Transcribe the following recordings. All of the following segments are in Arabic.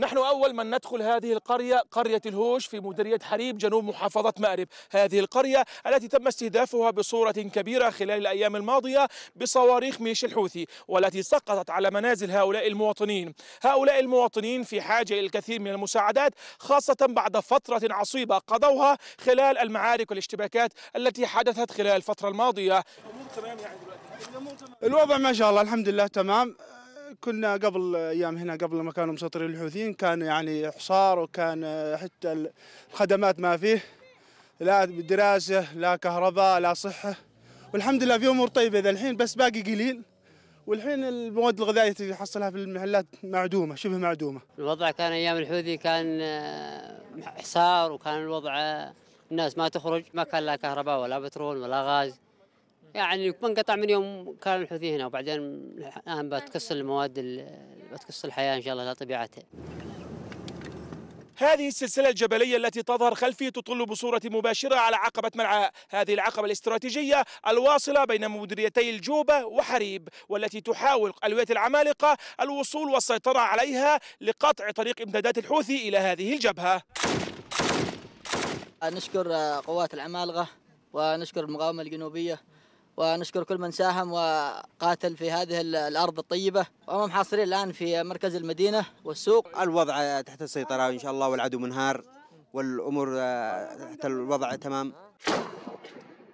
نحن أول من ندخل هذه القرية قرية الهوش في مديرية حريب جنوب محافظة مأرب هذه القرية التي تم استهدافها بصورة كبيرة خلال الأيام الماضية بصواريخ ميش الحوثي والتي سقطت على منازل هؤلاء المواطنين هؤلاء المواطنين في حاجة إلى الكثير من المساعدات خاصة بعد فترة عصيبة قضوها خلال المعارك والاشتباكات التي حدثت خلال الفترة الماضية الوضع ما شاء الله الحمد لله تمام كنا قبل ايام هنا قبل ما كانوا مسيطرين الحوثيين كان يعني حصار وكان حتى الخدمات ما فيه لا دراسه لا كهرباء لا صحه والحمد لله في امور طيبه ذا الحين بس باقي قليل والحين المواد الغذائيه اللي تحصلها في المحلات معدومه شبه معدومه. الوضع كان ايام الحوثي كان آه، حصار وكان الوضع آه، الناس ما تخرج ما كان لا كهرباء ولا بترول ولا غاز يعني بنقطع من يوم كان الحوثي هنا وبعدين الان بتكسر المواد بتكسر الحياه ان شاء الله لطبيعتها. هذه السلسلة الجبلية التي تظهر خلفي تطل بصورة مباشرة على عقبة منعاء هذه العقبة الاستراتيجية الواصلة بين مديريتي الجوبة وحريب والتي تحاول ألوية العمالقة الوصول والسيطرة عليها لقطع طريق امدادات الحوثي إلى هذه الجبهة نشكر قوات العمالقة ونشكر المقاومة الجنوبية ونشكر كل من ساهم وقاتل في هذه الارض الطيبه وهم محاصرين الان في مركز المدينه والسوق الوضع تحت السيطره ان شاء الله والعدو منهار والامور تحت الوضع تمام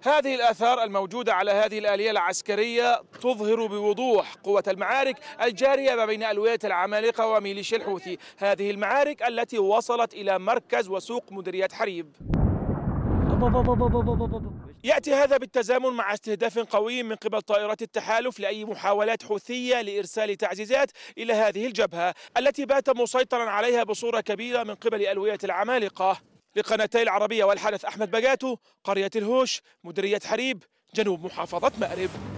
هذه الآثار الموجودة على هذه الآلية العسكرية تظهر بوضوح قوة المعارك الجارية ما بين ألوية العمالقة وميليشيا الحوثي هذه المعارك التي وصلت إلى مركز وسوق مديرية حريب يأتي هذا بالتزامن مع استهداف قوي من قبل طائرات التحالف لأي محاولات حوثية لإرسال تعزيزات إلى هذه الجبهة التي بات مسيطرا عليها بصورة كبيرة من قبل ألوية العمالقة لقناتي العربية والحدث أحمد بجاتو قرية الهوش مديرية حريب جنوب محافظة مأرب